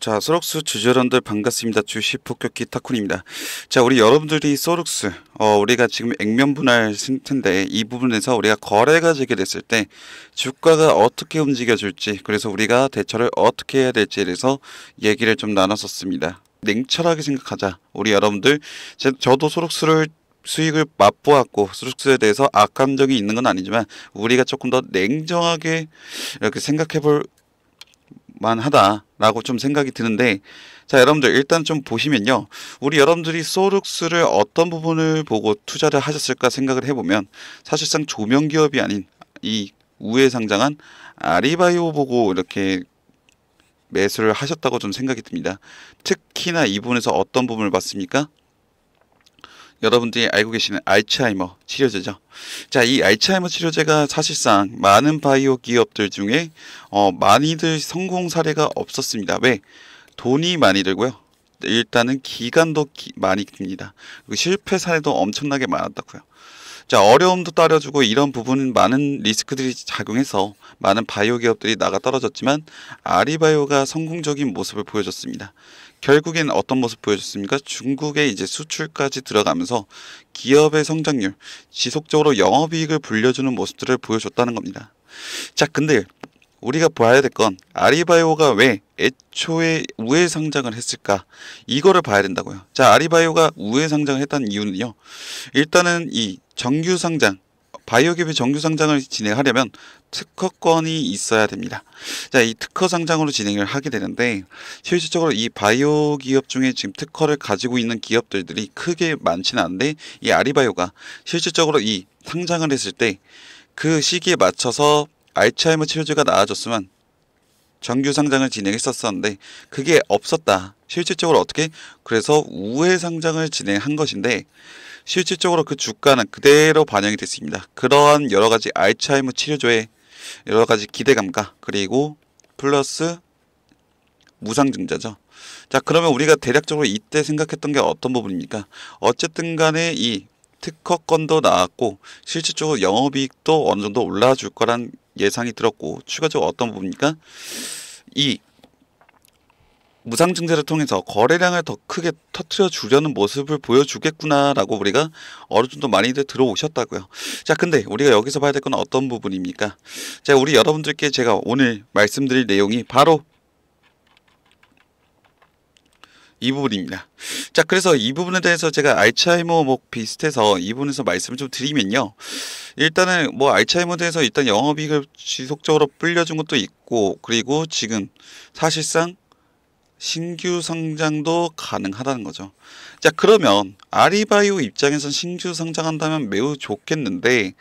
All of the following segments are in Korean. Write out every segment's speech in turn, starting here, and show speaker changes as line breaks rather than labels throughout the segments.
자, 소록스 주저런들 반갑습니다. 주시 폭격기 타쿤입니다. 자, 우리 여러분들이 소록스, 어, 우리가 지금 액면 분할 상태인데 이 부분에서 우리가 거래가 재개됐을 때 주가가 어떻게 움직여줄지, 그래서 우리가 대처를 어떻게 해야 될지에 대해서 얘기를 좀 나눴었습니다. 냉철하게 생각하자. 우리 여러분들, 제, 저도 소록스를 수익을 맛보았고 소록스에 대해서 악감정이 있는 건 아니지만 우리가 조금 더 냉정하게 이렇게 생각해 볼 만하다라고 좀 생각이 드는데 자 여러분들 일단 좀 보시면요 우리 여러분들이 소룩스를 어떤 부분을 보고 투자를 하셨을까 생각을 해보면 사실상 조명기업이 아닌 이 우에 상장한 아리바이오 보고 이렇게 매수를 하셨다고 좀 생각이 듭니다 특히나 이 부분에서 어떤 부분을 봤습니까 여러분들이 알고 계시는 알츠하이머 치료제죠. 자, 이 알츠하이머 치료제가 사실상 많은 바이오 기업들 중에 어, 많이들 성공 사례가 없었습니다. 왜? 돈이 많이 들고요. 일단은 기간도 기, 많이 듭니다. 실패 사례도 엄청나게 많았다고요. 자, 어려움도 따려주고 이런 부분 은 많은 리스크들이 작용해서 많은 바이오 기업들이 나가 떨어졌지만 아리바이오가 성공적인 모습을 보여줬습니다. 결국엔 어떤 모습 보여줬습니까? 중국에 이제 수출까지 들어가면서 기업의 성장률, 지속적으로 영업이익을 불려주는 모습들을 보여줬다는 겁니다. 자, 근데 우리가 봐야 될 건 아리바이오가 왜 애초에 우회 상장을 했을까? 이거를 봐야 된다고요. 자, 아리바이오가 우회 상장을 했다는 이유는요. 일단은 이 정규 상장 바이오기업의 정규 상장을 진행하려면 특허권이 있어야 됩니다. 자, 이 특허 상장으로 진행을 하게 되는데 실질적으로 이 바이오 기업 중에 지금 특허를 가지고 있는 기업들이 크게 많지는 않은데 이 아리바이오가 실질적으로 이 상장을 했을 때 그 시기에 맞춰서 알츠하이머 치료제가 나아졌으면 정규 상장을 진행했었었는데 그게 없었다. 실질적으로 어떻게 그래서 우회 상장을 진행한 것인데 실질적으로 그 주가는 그대로 반영이 됐습니다. 그러한 여러 가지 알츠하이머 치료제의 여러 가지 기대감과 그리고 플러스 무상증자죠. 자 그러면 우리가 대략적으로 이때 생각했던 게 어떤 부분입니까? 어쨌든 간에 이 특허권도 나왔고 실질적으로 영업이익도 어느 정도 올라줄 거란 예상이 들었고 추가적으로 어떤 부분입니까? 이 무상증세를 통해서 거래량을 더 크게 터트려 주려는 모습을 보여주겠구나라고 우리가 어느 정도 많이들 들어오셨다고요. 자, 근데 우리가 여기서 봐야 될 건 어떤 부분입니까? 자, 우리 여러분들께 제가 오늘 말씀드릴 내용이 바로 이 부분입니다. 자, 그래서 이 부분에 대해서 제가 알츠하이머 뭐 비슷해서 이 부분에서 말씀을 좀 드리면요. 일단은 뭐 알츠하이머에 대해서 일단 영업이익을 지속적으로 불려준 것도 있고, 그리고 지금 사실상 신규 성장도 가능하다는 거죠. 자, 그러면 아리바이오 입장에선 신규 성장한다면 매우 좋겠는데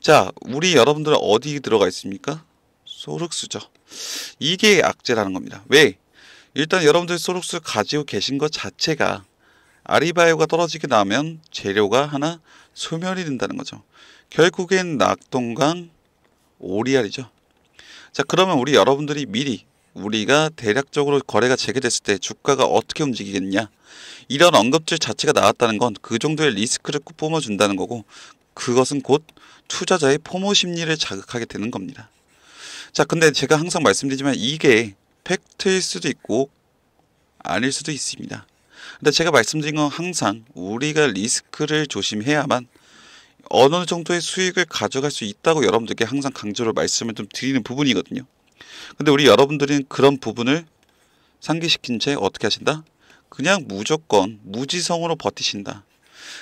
자, 우리 여러분들은 어디 들어가 있습니까? 소륵수죠. 이게 악재라는 겁니다. 왜? 일단 여러분들이 소륵수 가지고 계신 것 자체가 아리바이오가 떨어지게 나면 재료가 하나 소멸이 된다는 거죠. 결국엔 낙동강 오리알이죠. 자, 그러면 우리 여러분들이 미리 우리가 대략적으로 거래가 재개됐을 때 주가가 어떻게 움직이겠냐 이런 언급질 자체가 나왔다는 건 그 정도의 리스크를 뿜어준다는 거고 그것은 곧 투자자의 포모 심리를 자극하게 되는 겁니다. 자 근데 제가 항상 말씀드리지만 이게 팩트일 수도 있고 아닐 수도 있습니다. 근데 제가 말씀드린 건 항상 우리가 리스크를 조심해야만 어느 정도의 수익을 가져갈 수 있다고 여러분들께 항상 강조를 말씀을 좀 드리는 부분이거든요. 근데 우리 여러분들은 그런 부분을 상기시킨 채 어떻게 하신다? 그냥 무조건 무지성으로 버티신다.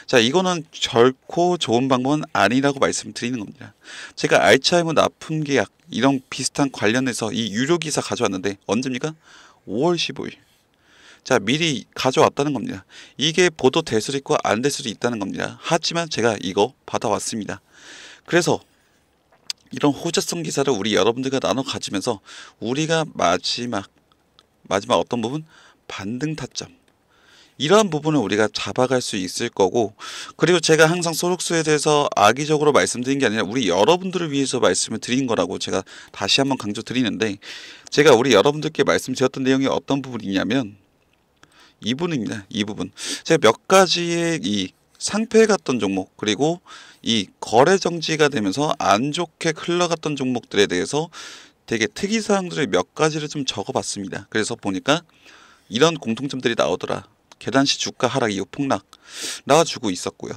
자, 이거는 결코 좋은 방법은 아니라고 말씀드리는 겁니다. 제가 알츠하이머 납품 계약 이런 비슷한 관련해서 이 유료 기사 가져왔는데 언제입니까? 5월 15일. 자, 미리 가져왔다는 겁니다. 이게 보도 될 수도 있고 안 될 수도 있다는 겁니다. 하지만 제가 이거 받아왔습니다. 그래서 이런 호재성 기사를 우리 여러분들과 나눠 가지면서 우리가 마지막 마지막 어떤 부분 반등 타점 이러한 부분을 우리가 잡아갈 수 있을 거고 그리고 제가 항상 소록수에 대해서 악의적으로 말씀드린 게 아니라 우리 여러분들을 위해서 말씀을 드린 거라고 제가 다시 한번 강조 드리는데 제가 우리 여러분들께 말씀드렸던 내용이 어떤 부분이냐면 이 부분입니다. 이 부분 제가 몇 가지의 이 상패해갔던 종목 그리고 이 거래 정지가 되면서 안 좋게 흘러갔던 종목들에 대해서 되게 특이 사항들을 몇 가지를 좀 적어봤습니다. 그래서 보니까 이런 공통점들이 나오더라. 계단시 주가 하락 이후 폭락 나와주고 있었고요.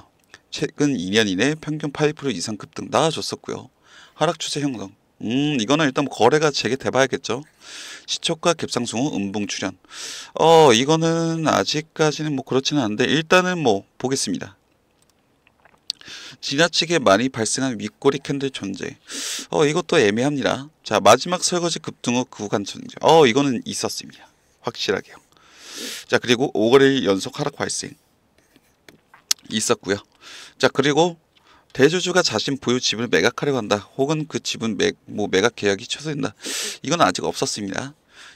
최근 2년 이내 평균 8% 이상 급등 나와줬었고요. 하락 추세 형성 음, 이거는 일단 뭐 거래가 재개돼 봐야겠죠. 시초가 갭상승 후 음봉 출현. 어, 이거는 아직까지는 뭐 그렇지는 않은데 일단은 뭐 보겠습니다. 지나치게 많이 발생한 윗꼬리 캔들 존재. 어, 이것도 애매합니다. 자, 마지막 설거지 급등 그 후 구간 존재. 어, 이거는 있었습니다. 확실하게요. 자, 그리고 5거래일 연속 하락 발생. 있었고요. 자, 그리고 대주주가 자신 보유 집을 매각하려고 한다. 혹은 그 집은 매, 뭐 매각 계약이 취소된다. 이건 아직 없었습니다.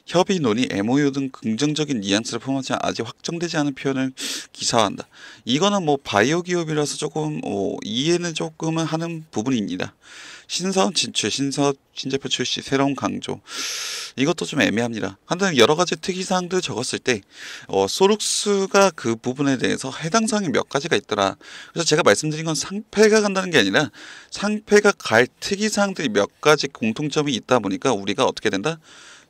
협의, 논의, MOU 등 긍정적인 뉘앙스를 포함하지만 아직 확정되지 않은 표현을 기사화한다. 이거는 뭐 바이오 기업이라서 조금 어, 이해는 조금은 하는 부분입니다. 신사업 진출, 신사업 신제품 출시, 새로운 강조. 이것도 좀 애매합니다. 한단 여러 가지 특이사항들 적었을 때, 어, 소룩스가 그 부분에 대해서 해당 사항이 몇 가지가 있더라. 그래서 제가 말씀드린 건 상패가 간다는 게 아니라 상패가 갈 특이사항들이 몇 가지 공통점이 있다 보니까 우리가 어떻게 된다?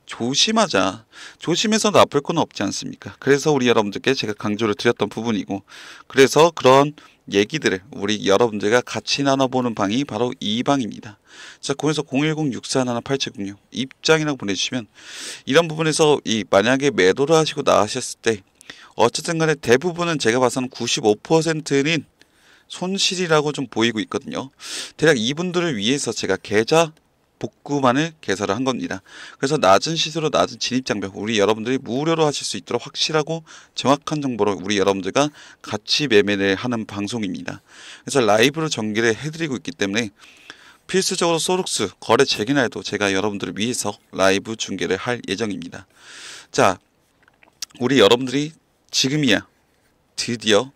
조심하자. 조심해서 나쁠 건 없지 않습니까? 그래서 우리 여러분들께 제가 강조를 드렸던 부분이고, 그래서 그런 얘기들을 우리 여러분들과 같이 나눠보는 방이 바로 이 방입니다. 자, 공에서 010-6411-8706 입장이라고 보내주시면 이런 부분에서 이 만약에 매도를 하시고 나가셨을 때 어쨌든 간에 대부분은 제가 봐서는 95%는 손실이라고 좀 보이고 있거든요. 대략 이분들을 위해서 제가 계좌 복구만을 개설을 한 겁니다. 그래서 낮은 시세로 낮은 진입장벽 우리 여러분들이 무료로 하실 수 있도록 확실하고 정확한 정보를 우리 여러분들과 같이 매매를 하는 방송입니다. 그래서 라이브로 전개를 해드리고 있기 때문에 필수적으로 소룩스 거래 재개날도 제가 여러분들을 위해서 라이브 중계를 할 예정입니다. 자, 우리 여러분들이 지금이야 드디어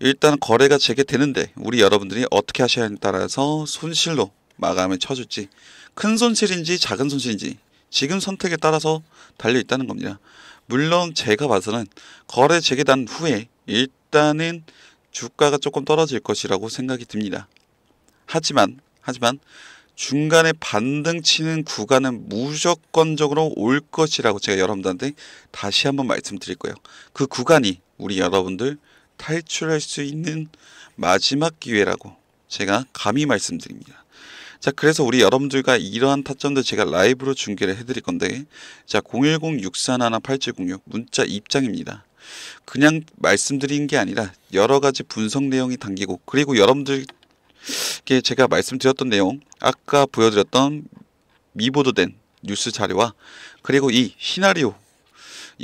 일단 거래가 재개되는데 우리 여러분들이 어떻게 하셔야 하냐에 따라서 손실로 마감을 쳐줄지큰 손실인지 작은 손실인지 지금 선택에 따라서 달려 있다는 겁니다. 물론 제가 봐서는 거래 재개단 후에 일단은 주가가 조금 떨어질 것이라고 생각이 듭니다. 하지만 하지만 중간에 반등 치는 구간은 무조건적으로 올 것이라고 제가 여러분들한테 다시 한번 말씀드릴 거예요. 그 구간이 우리 여러분들 탈출할 수 있는 마지막 기회라고 제가 감히 말씀드립니다. 자, 그래서 우리 여러분들과 이러한 타점들 제가 라이브로 중계를 해드릴 건데, 자, 010-6411-8706 문자 입장입니다. 그냥 말씀드린 게 아니라 여러 가지 분석 내용이 담기고, 그리고 여러분들께 제가 말씀드렸던 내용, 아까 보여드렸던 미보도된 뉴스 자료와 그리고 이 시나리오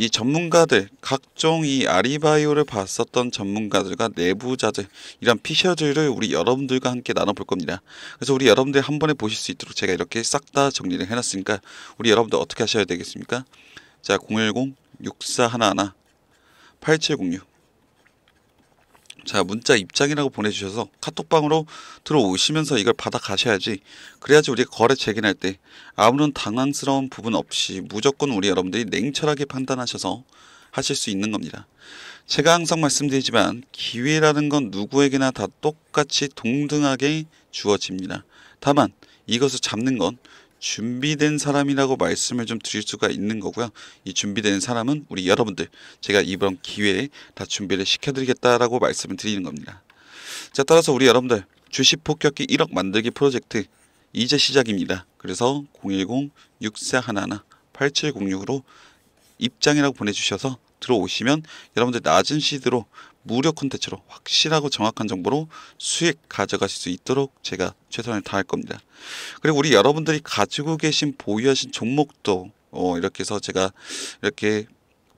이 전문가들 각종 이 아리바이오를 봤었던 전문가들과 내부자들 이런 피셔들을 우리 여러분들과 함께 나눠볼 겁니다. 그래서 우리 여러분들 한 번에 보실 수 있도록 제가 이렇게 싹 다 정리를 해놨으니까 우리 여러분들 어떻게 하셔야 되겠습니까? 자 010 6411 8706자 문자 입장이라고 보내주셔서 카톡방으로 들어오시면서 이걸 받아 가셔야지 그래야지 우리 거래 재개할 때 아무런 당황스러운 부분 없이 무조건 우리 여러분들이 냉철하게 판단하셔서 하실 수 있는 겁니다. 제가 항상 말씀드리지만 기회라는 건 누구에게나 다 똑같이 동등하게 주어집니다. 다만 이것을 잡는 건 준비된 사람이라고 말씀을 좀 드릴 수가 있는 거고요. 이 준비된 사람은 우리 여러분들 제가 이번 기회에 다 준비를 시켜드리겠다라고 말씀을 드리는 겁니다. 자 따라서 우리 여러분들 주식 폭격기 1억 만들기 프로젝트 이제 시작입니다. 그래서 010-6411-8706으로 입장이라고 보내주셔서 들어오시면 여러분들 낮은 시드로 무료 콘텐츠로 확실하고 정확한 정보로 수익 가져가실 수 있도록 제가 최선을 다할 겁니다. 그리고 우리 여러분들이 가지고 계신 보유하신 종목도 어, 이렇게 해서 제가 이렇게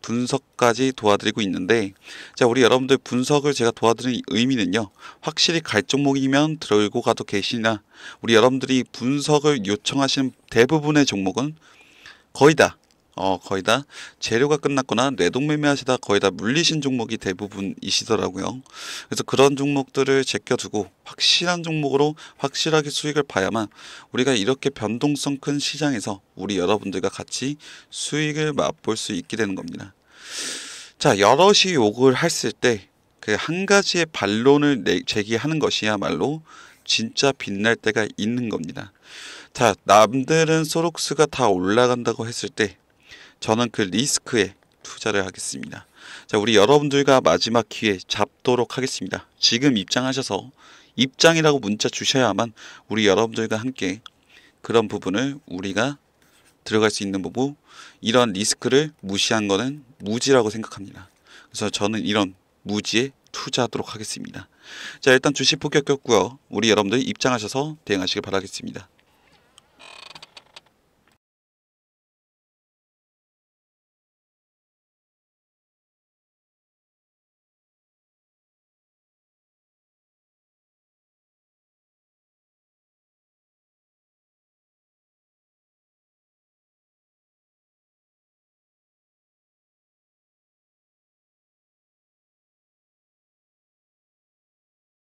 분석까지 도와드리고 있는데 자 우리 여러분들 분석을 제가 도와드리는 의미는요 확실히 갈 종목이면 들고 가도 계시나 우리 여러분들이 분석을 요청하시는 대부분의 종목은 거의 다 어, 거의 다 재료가 끝났거나 뇌동매매 하시다 거의 다 물리신 종목이 대부분이시더라고요. 그래서 그런 종목들을 제껴두고 확실한 종목으로 확실하게 수익을 봐야만 우리가 이렇게 변동성 큰 시장에서 우리 여러분들과 같이 수익을 맛볼 수 있게 되는 겁니다. 자, 여럿이 욕을 했을 때 그 한 가지의 반론을 제기하는 것이야말로 진짜 빛날 때가 있는 겁니다. 자, 남들은 소록스가 다 올라간다고 했을 때 저는 그 리스크에 투자를 하겠습니다. 자, 우리 여러분들과 마지막 기회 잡도록 하겠습니다. 지금 입장하셔서 입장이라고 문자 주셔야만 우리 여러분들과 함께 그런 부분을 우리가 들어갈 수 있는 부분, 이런 리스크를 무시한 거는 무지라고 생각합니다. 그래서 저는 이런 무지에 투자하도록 하겠습니다. 자, 일단 주식 폭격했고요. 우리 여러분들 입장하셔서 대응하시길 바라겠습니다.